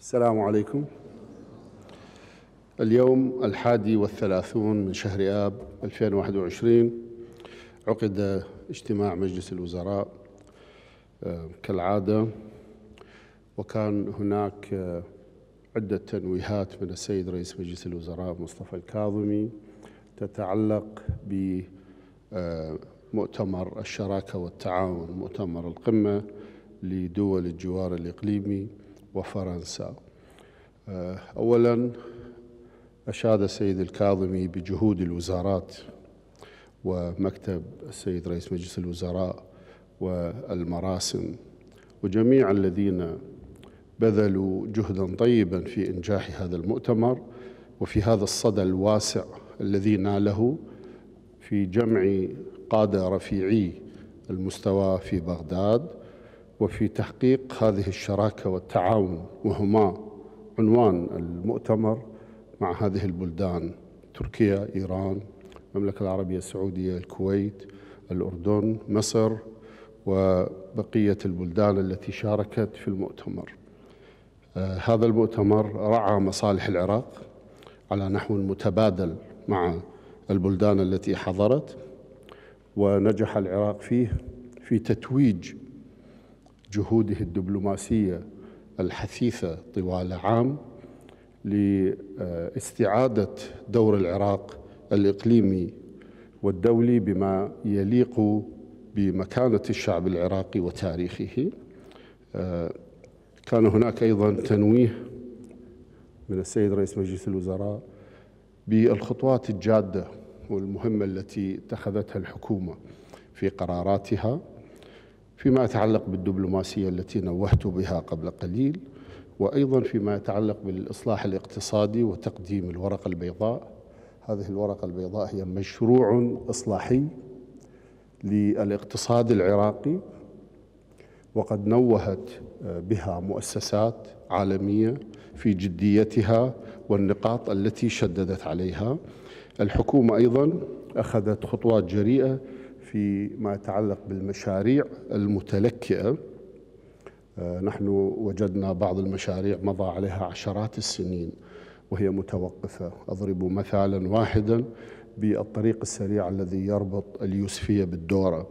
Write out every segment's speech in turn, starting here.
السلام عليكم اليوم الحادي والثلاثون من شهر آب 2021 عقد اجتماع مجلس الوزراء آه، كالعادة وكان هناك آه، عدة تنويهات من السيد رئيس مجلس الوزراء مصطفى الكاظمي تتعلق بمؤتمر آه، الشراكة والتعاون مؤتمر القمة لدول الجوار الإقليمي وفرنسا آه، أولا أشاد السيد الكاظمي بجهود الوزارات ومكتب السيد رئيس مجلس الوزراء والمراسم وجميع الذين بذلوا جهدا طيبا في إنجاح هذا المؤتمر وفي هذا الصدى الواسع الذي ناله في جمع قادة رفيعي المستوى في بغداد وفي تحقيق هذه الشراكة والتعاون وهما عنوان المؤتمر مع هذه البلدان تركيا إيران المملكة العربية السعودية الكويت الأردن مصر وبقية البلدان التي شاركت في المؤتمر آه، هذا المؤتمر رعى مصالح العراق على نحو متبادل مع البلدان التي حضرت ونجح العراق فيه في تتويج جهوده الدبلوماسيه الحثيثه طوال عام لاستعاده دور العراق الاقليمي والدولي بما يليق بمكانه الشعب العراقي وتاريخه آه، كان هناك ايضا تنويه من السيد رئيس مجلس الوزراء بالخطوات الجاده والمهمه التي اتخذتها الحكومه في قراراتها فيما يتعلق بالدبلوماسية التي نوهت بها قبل قليل وأيضا فيما يتعلق بالإصلاح الاقتصادي وتقديم الورقة البيضاء هذه الورقة البيضاء هي مشروع إصلاحي للاقتصاد العراقي وقد نوهت آه، بها مؤسسات عالمية في جديتها والنقاط التي شددت عليها الحكومة أيضا أخذت خطوات جريئة فيما يتعلق بالمشاريع المتلكئة آه، نحن وجدنا بعض المشاريع مضى عليها عشرات السنين وهي متوقفة أضرب مثالا واحدا بالطريق السريع الذي يربط اليوسفية بالدورة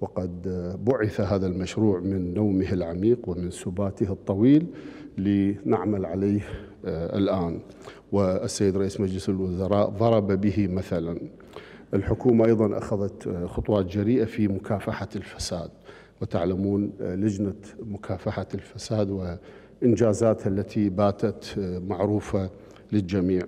وقد بعث هذا المشروع من نومه العميق ومن سباته الطويل لنعمل عليه آه، الآن والسيد رئيس مجلس الوزراء ضرب به مثلا الحكومة أيضا أخذت آه، خطوات جريئة في مكافحة الفساد وتعلمون آه، لجنة مكافحة الفساد وإنجازاتها التي باتت آه، معروفة للجميع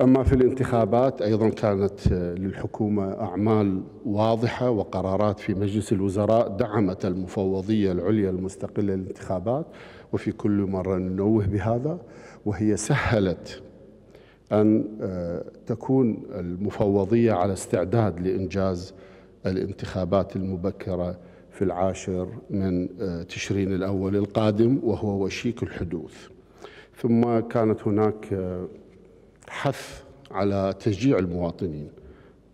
أما في الانتخابات أيضا كانت للحكومة أعمال واضحة وقرارات في مجلس الوزراء دعمت المفوضية العليا المستقلة للانتخابات وفي كل مرة ننوه بهذا وهي سهلت أن آه، تكون المفوضية على استعداد لإنجاز الانتخابات المبكرة في العاشر من آه، تشرين الأول القادم وهو وشيك الحدوث ثم كانت هناك آه، حث على تشجيع المواطنين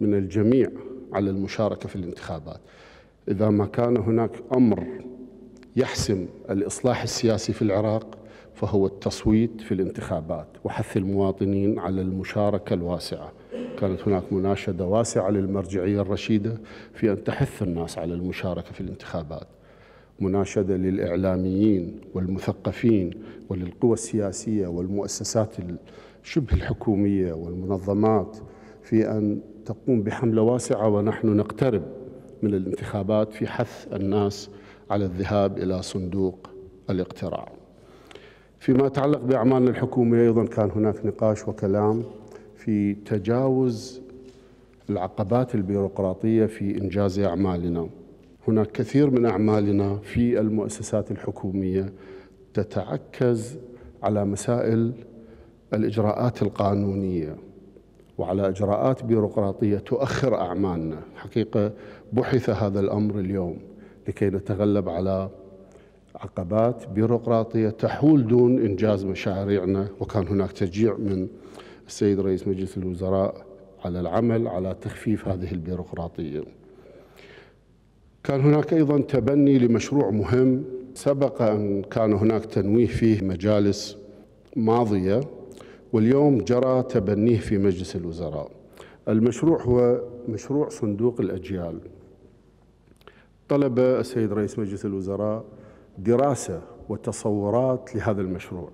من الجميع على المشاركة في الانتخابات إذا ما كان هناك أمر يحسم الإصلاح السياسي في العراق فهو التصويت في الانتخابات وحث المواطنين على المشاركة الواسعة كانت هناك مناشدة واسعة للمرجعية الرشيدة في أن تحث الناس على المشاركة في الانتخابات مناشدة للإعلاميين والمثقفين وللقوى السياسية والمؤسسات شبه الحكومية والمنظمات في أن تقوم بحملة واسعة ونحن نقترب من الانتخابات في حث الناس على الذهاب إلى صندوق الاقتراع فيما يتعلق بأعمالنا الحكومية أيضا كان هناك نقاش وكلام في تجاوز العقبات البيروقراطية في إنجاز أعمالنا هناك كثير من أعمالنا في المؤسسات الحكومية تتعكز على مسائل الإجراءات القانونية وعلى إجراءات بيروقراطية تؤخر أعمالنا حقيقة بحث هذا الأمر اليوم لكي نتغلب على عقبات بيروقراطية تحول دون إنجاز مشاريعنا وكان هناك تشجيع من السيد رئيس مجلس الوزراء على العمل على تخفيف هذه البيروقراطية كان هناك أيضا تبني لمشروع مهم سبق أن كان هناك تنويه فيه مجالس ماضية واليوم جرى تبنيه في مجلس الوزراء المشروع هو مشروع صندوق الأجيال طلب السيد رئيس مجلس الوزراء دراسة وتصورات لهذا المشروع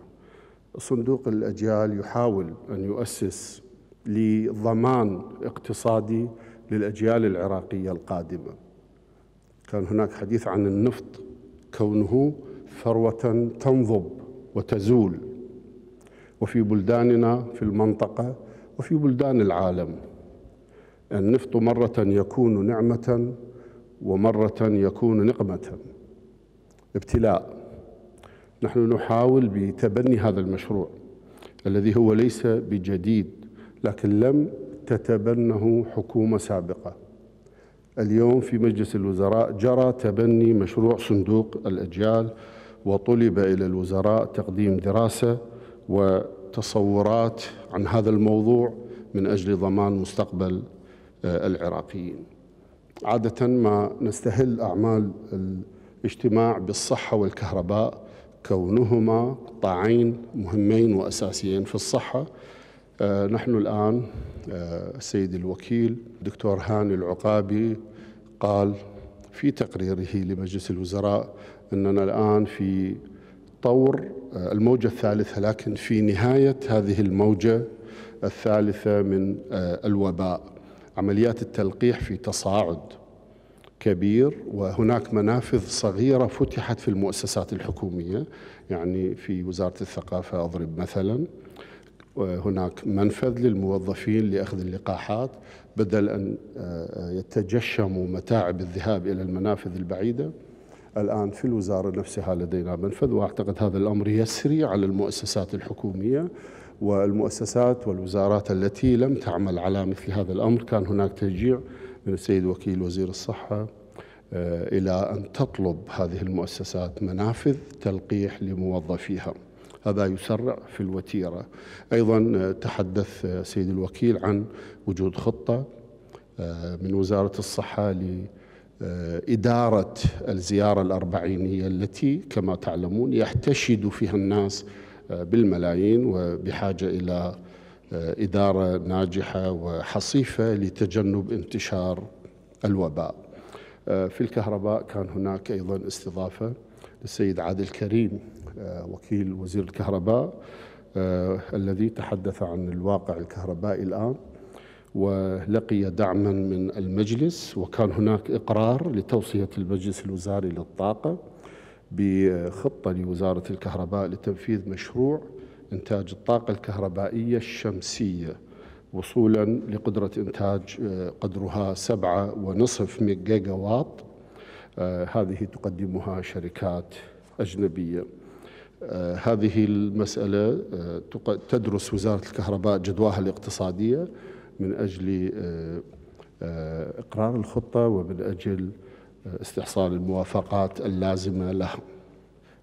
صندوق الأجيال يحاول أن يؤسس لضمان اقتصادي للأجيال العراقية القادمة كان هناك حديث عن النفط كونه ثروة تنضب وتزول وفي بلداننا في المنطقة وفي بلدان العالم النفط مرة يكون نعمة ومرة يكون نقمة ابتلاء نحن نحاول بتبني هذا المشروع الذي هو ليس بجديد لكن لم تتبنه حكومة سابقة اليوم في مجلس الوزراء جرى تبني مشروع صندوق الأجيال وطلب إلى الوزراء تقديم دراسة وتصورات عن هذا الموضوع من أجل ضمان مستقبل آه، العراقيين عادة ما نستهل أعمال اجتماع بالصحة والكهرباء كونهما قطاعين مهمين وأساسيين في الصحة آه، نحن الآن السيد آه، الوكيل دكتور هاني العقابي قال في تقريره لمجلس الوزراء أننا الآن في طور آه، الموجة الثالثة لكن في نهاية هذه الموجة الثالثة من الوباء عمليات التلقيح في تصاعد كبير وهناك منافذ صغيرة فتحت في المؤسسات الحكومية يعني في وزارة الثقافة أضرب مثلا هناك منفذ للموظفين لأخذ اللقاحات بدل أن آه، آه، يتجشموا متاعب الذهاب إلى المنافذ البعيدة الآن في الوزارة نفسها لدينا منفذ وأعتقد هذا الأمر يسري على المؤسسات الحكومية والمؤسسات والوزارات التي لم تعمل على مثل هذا الأمر كان هناك تشجيع من السيد وكيل وزير الصحة آه، إلى أن تطلب هذه المؤسسات منافذ تلقيح لموظفيها هذا يسرع في الوتيرة أيضا آه، تحدث آه، سيد الوكيل عن وجود خطة من وزارة الصحة لإدارة الزيارة الأربعينية التي كما تعلمون يحتشد فيها الناس بالملايين وبحاجة إلى آه، إدارة ناجحة وحصيفة لتجنب انتشار الوباء آه، في الكهرباء كان هناك أيضا استضافة للسيد عادل كريم آه، وكيل وزير الكهرباء الذي تحدث عن الواقع الكهربائي الآن ولقي دعما من المجلس وكان هناك إقرار لتوصية المجلس الوزاري للطاقة بخطة لوزارة الكهرباء لتنفيذ مشروع إنتاج الطاقة الكهربائية الشمسية وصولا لقدرة إنتاج آه، قدرها سبعة ونصف ميجا واط آه، هذه تقدمها شركات أجنبية آه، هذه المسألة تدرس وزارة الكهرباء جدواها الاقتصادية من أجل إقرار الخطة ومن أجل استحصال الموافقات اللازمة لها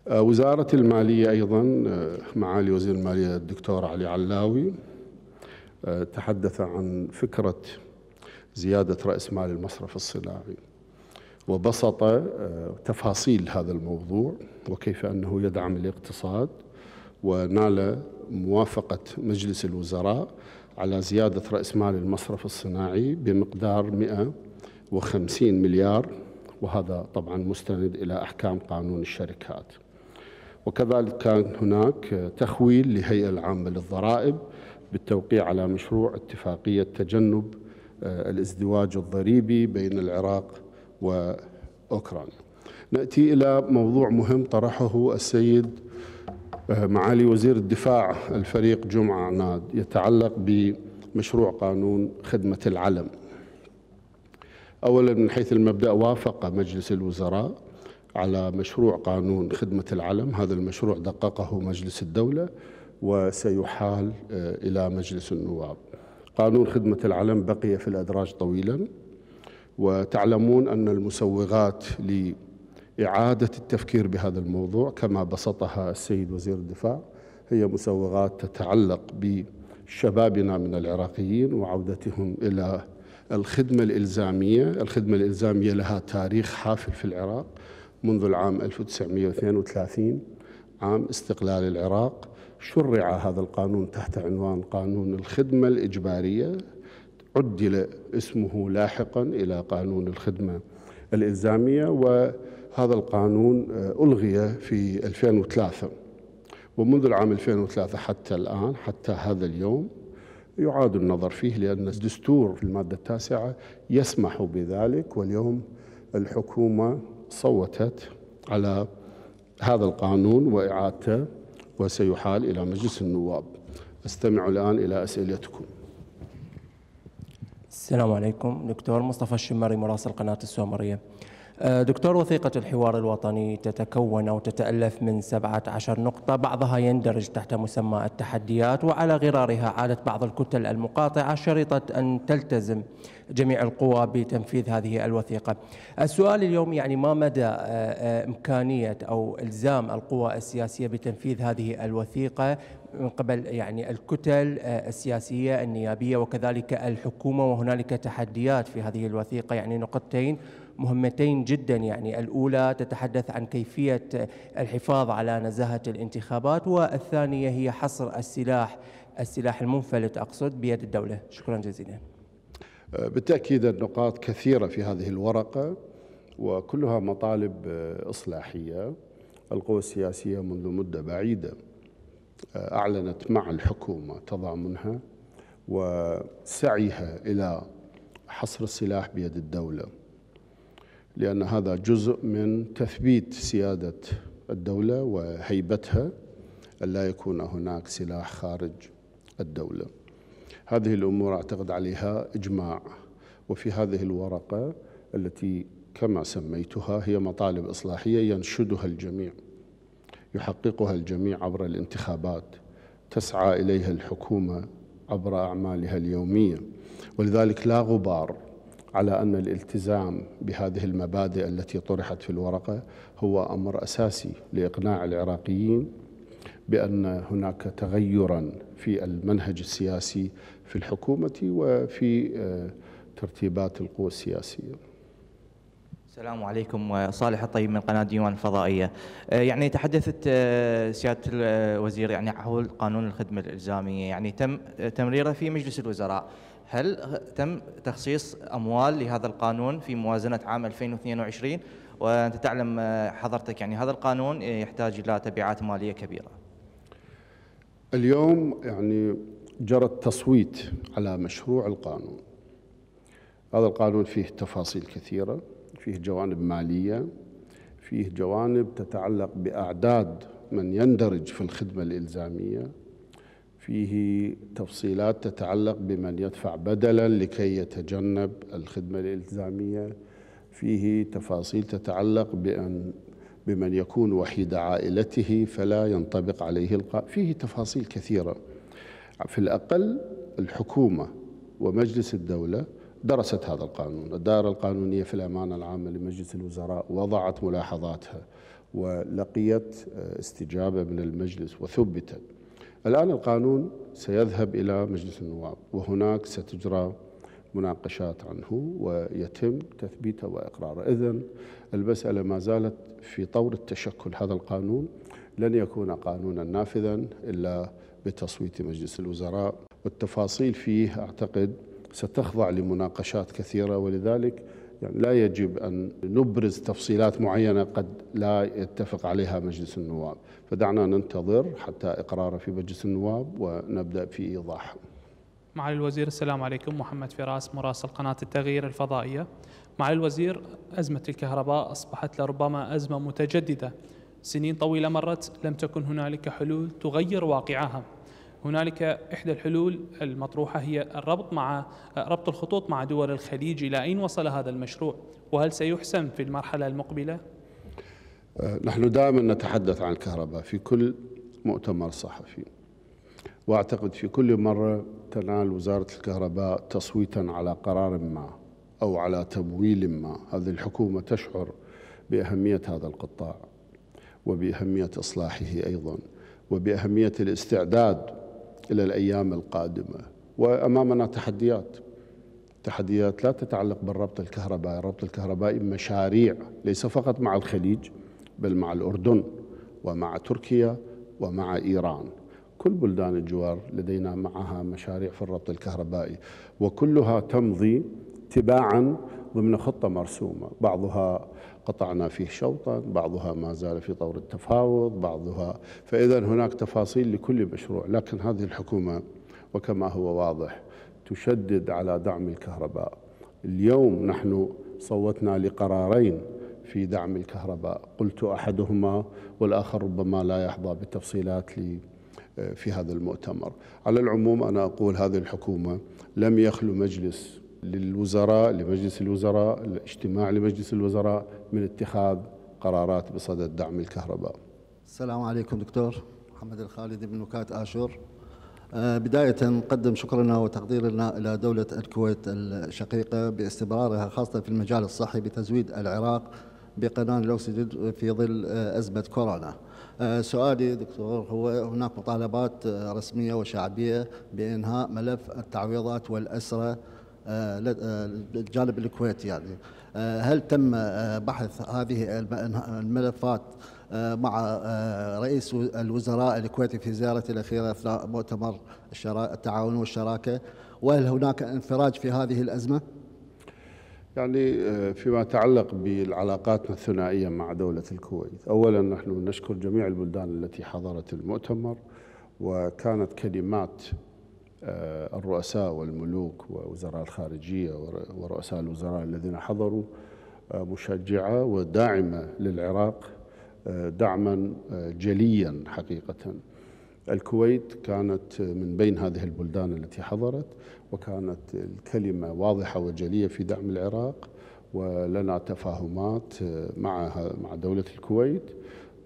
آه، وزارة المالية أيضا آه، معالي وزير المالية الدكتور علي علاوي آه، تحدث عن فكرة زيادة رأس مال المصرف الصناعي وبسط تفاصيل هذا الموضوع وكيف أنه يدعم الاقتصاد ونال موافقة مجلس الوزراء على زيادة رأس مال المصرف الصناعي بمقدار 150 مليار وهذا طبعا مستند إلى أحكام قانون الشركات وكذلك كان هناك تخويل لهيئة العامة للضرائب بالتوقيع على مشروع اتفاقية تجنب آه، الازدواج الضريبي بين العراق وأوكرانيا نأتي إلى موضوع مهم طرحه السيد آه، معالي وزير الدفاع الفريق جمعة عناد يتعلق بمشروع قانون خدمة العلم أولا من حيث المبدأ وافق مجلس الوزراء على مشروع قانون خدمة العلم هذا المشروع دققه مجلس الدولة وسيحال آه، إلى مجلس النواب قانون خدمة العلم بقي في الأدراج طويلا وتعلمون أن المسوغات لإعادة التفكير بهذا الموضوع كما بسطها السيد وزير الدفاع هي مسوغات تتعلق بشبابنا من العراقيين وعودتهم إلى الخدمة الإلزامية الخدمة الإلزامية لها تاريخ حافل في العراق منذ العام 1932 عام استقلال العراق شرع هذا القانون تحت عنوان قانون الخدمة الإجبارية عدل اسمه لاحقا إلى قانون الخدمة الإلزامية وهذا القانون آه، ألغي في 2003 ومنذ العام 2003 حتى الآن حتى هذا اليوم يعاد النظر فيه لأن الدستور في المادة التاسعة يسمح بذلك واليوم الحكومة صوتت على هذا القانون وإعادته وسيحال إلى مجلس النواب أستمع الآن إلى أسئلتكم السلام عليكم دكتور مصطفى الشمري مراسل قناة السومرية آه، دكتور وثيقة الحوار الوطني تتكون أو تتألف من 17 نقطة بعضها يندرج تحت مسمى التحديات وعلى غرارها عادت بعض الكتل المقاطعة شريطة أن تلتزم جميع القوى بتنفيذ هذه الوثيقة السؤال اليوم يعني ما مدى آه، آه، إمكانية أو إلزام القوى السياسية بتنفيذ هذه الوثيقة من قبل يعني الكتل السياسية النيابية وكذلك الحكومة وهنالك تحديات في هذه الوثيقة يعني نقطتين مهمتين جدا يعني الأولى تتحدث عن كيفية الحفاظ على نزاهة الانتخابات والثانية هي حصر السلاح السلاح المنفلت أقصد بيد الدولة شكرا جزيلا أه، بالتأكيد النقاط كثيرة في هذه الورقة وكلها مطالب أه، إصلاحية القوى السياسية منذ مدة بعيدة أه، أعلنت مع الحكومة تضامنها وسعيها إلى حصر السلاح بيد الدولة لأن هذا جزء من تثبيت سيادة الدولة وهيبتها ألا يكون هناك سلاح خارج الدولة هذه الأمور أعتقد عليها إجماع وفي هذه الورقة التي كما سميتها هي مطالب إصلاحية ينشدها الجميع يحققها الجميع عبر الانتخابات تسعى إليها الحكومة عبر أعمالها اليومية ولذلك لا غبار على أن الالتزام بهذه المبادئ التي طرحت في الورقة هو أمر أساسي لإقناع العراقيين بأن هناك تغيرا في المنهج السياسي في الحكومة وفي آه، ترتيبات القوى السياسية السلام عليكم آه، صالح الطيب من قناة ديوان الفضائية آه، يعني تحدثت سيادة الوزير يعني حول قانون الخدمة الإلزامية يعني تم تمريره في مجلس الوزراء هل تم تخصيص اموال لهذا القانون في موازنه عام 2022 وانت تعلم آه، حضرتك يعني هذا القانون يحتاج الى تبعات ماليه كبيره. اليوم يعني جرى التصويت على مشروع القانون. هذا القانون فيه تفاصيل كثيره، فيه جوانب ماليه، فيه جوانب تتعلق باعداد من يندرج في الخدمه الالزاميه، فيه تفصيلات تتعلق بمن يدفع بدلا لكي يتجنب الخدمة الإلزامية فيه تفاصيل تتعلق بأن بمن يكون وحيد عائلته فلا ينطبق عليه القاء فيه تفاصيل كثيرة في الأقل الحكومة ومجلس الدولة درست هذا القانون الدائرة القانونية في الأمانة العامة لمجلس الوزراء وضعت ملاحظاتها ولقيت آه، استجابة من المجلس وثبتت الآن القانون سيذهب إلى مجلس النواب وهناك ستجرى مناقشات عنه ويتم تثبيته وإقراره إذا المسألة ما زالت في طور التشكل هذا القانون لن يكون قانونا نافذا إلا بتصويت مجلس الوزراء والتفاصيل فيه أعتقد ستخضع لمناقشات كثيرة ولذلك يعني لا يجب أن نبرز تفصيلات معينة قد لا يتفق عليها مجلس النواب فدعنا ننتظر حتى إقراره في مجلس النواب ونبدأ في إيضاحه معالي الوزير السلام عليكم محمد فراس مراسل قناة التغيير الفضائية معالي الوزير أزمة الكهرباء أصبحت لربما أزمة متجددة سنين طويلة مرت لم تكن هنالك حلول تغير واقعها هنالك إحدى الحلول المطروحة هي الربط مع ربط الخطوط مع دول الخليج إلى أين وصل هذا المشروع وهل سيحسم في المرحلة المقبلة؟ نحن دائما نتحدث عن الكهرباء في كل مؤتمر صحفي واعتقد في كل مره تنال وزاره الكهرباء تصويتا على قرار ما او على تمويل ما هذه الحكومه تشعر باهميه هذا القطاع وباهميه اصلاحه ايضا وباهميه الاستعداد إلى الأيام القادمة وأمامنا تحديات تحديات لا تتعلق بالربط الكهربائي الربط الكهربائي مشاريع ليس فقط مع الخليج بل مع الأردن ومع تركيا ومع إيران كل بلدان الجوار لدينا معها مشاريع في الربط الكهربائي وكلها تمضي تباعا ضمن خطة مرسومة بعضها قطعنا فيه شوطا بعضها ما زال في طور التفاوض بعضها فإذا هناك تفاصيل لكل مشروع لكن هذه الحكومة وكما هو واضح تشدد على دعم الكهرباء اليوم نحن صوتنا لقرارين في دعم الكهرباء قلت أحدهما والآخر ربما لا يحظى بالتفصيلات لي آه، في هذا المؤتمر على العموم أنا أقول هذه الحكومة لم يخلو مجلس للوزراء لمجلس الوزراء الاجتماع لمجلس الوزراء من اتخاذ قرارات بصدد دعم الكهرباء السلام عليكم دكتور محمد الخالد من وكالة آشور آه، بداية نقدم شكرنا وتقديرنا إلى دولة الكويت الشقيقة باستمرارها خاصة في المجال الصحي بتزويد العراق بقناة الأكسجين في ظل آه، أزمة كورونا آه، سؤالي دكتور هو هناك مطالبات رسمية وشعبية بإنهاء ملف التعويضات والأسرة آه، آه، الجانب الكويتي يعني آه، هل تم بحث هذه الملفات مع رئيس الوزراء الكويتي في زيارته الأخيرة أثناء مؤتمر التعاون والشراكة وهل هناك انفراج في هذه الأزمة؟ يعني فيما يتعلق بالعلاقات الثنائية مع دولة الكويت أولا نحن نشكر جميع البلدان التي حضرت المؤتمر وكانت كلمات آه، الرؤساء والملوك ووزراء الخارجية ورؤساء الوزراء الذين حضروا آه، مشجعة وداعمة للعراق آه، دعما جليا حقيقة الكويت كانت من بين هذه البلدان التي حضرت وكانت الكلمة واضحة وجلية في دعم العراق ولنا تفاهمات مع مع دولة الكويت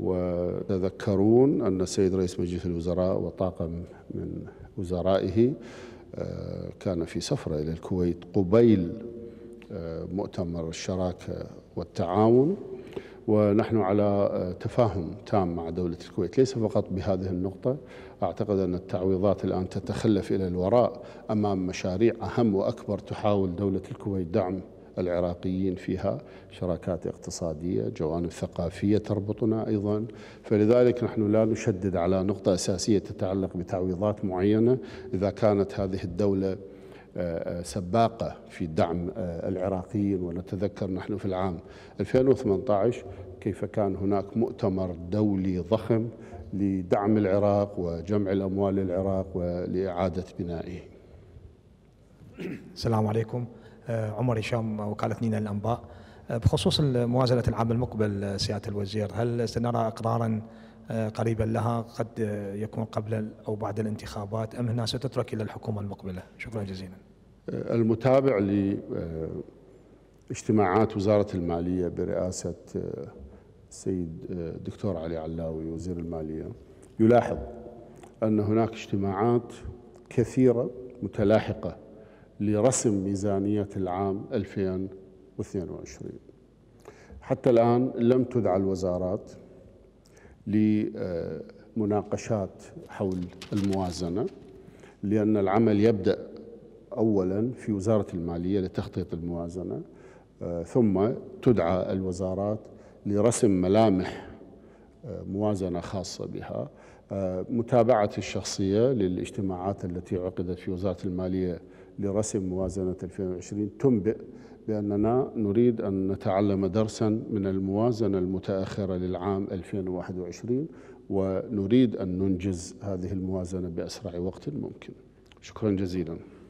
وتذكرون أن السيد رئيس مجلس الوزراء وطاقم من وزرائه آه، كان في سفرة إلى الكويت قبيل آه، مؤتمر الشراكة والتعاون ونحن على آه، تفاهم تام مع دولة الكويت ليس فقط بهذه النقطة أعتقد أن التعويضات الآن تتخلف إلى الوراء أمام مشاريع أهم وأكبر تحاول دولة الكويت دعم العراقيين فيها شراكات اقتصادية جوانب ثقافية تربطنا أيضا فلذلك نحن لا نشدد على نقطة أساسية تتعلق بتعويضات معينة إذا كانت هذه الدولة آه، آه، سباقة في دعم آه، العراقيين ونتذكر نحن في العام 2018 كيف كان هناك مؤتمر دولي ضخم لدعم العراق وجمع الأموال للعراق ولإعادة بنائه السلام عليكم آه، عمر هشام وكالة نينا الأنباء آه، بخصوص موازنة العام المقبل آه، سيادة الوزير هل سنرى إقرارا قريبا لها قد يكون قبل أو بعد الانتخابات أم هنا ستترك إلى الحكومة المقبلة شكرا جزيلا المتابع لاجتماعات وزارة المالية برئاسة السيد الدكتور علي علاوي وزير المالية يلاحظ أن هناك اجتماعات كثيرة متلاحقة لرسم ميزانية العام 2022 حتى الآن لم تدع الوزارات لمناقشات حول الموازنة لأن العمل يبدأ أولا في وزارة المالية لتخطيط الموازنة ثم تدعى الوزارات لرسم ملامح موازنة خاصة بها متابعة الشخصية للاجتماعات التي عقدت في وزارة المالية لرسم موازنة 2020 تنبئ بأننا نريد أن نتعلم درسا من الموازنة المتأخرة للعام 2021 ونريد أن ننجز هذه الموازنة بأسرع وقت ممكن شكرا جزيلا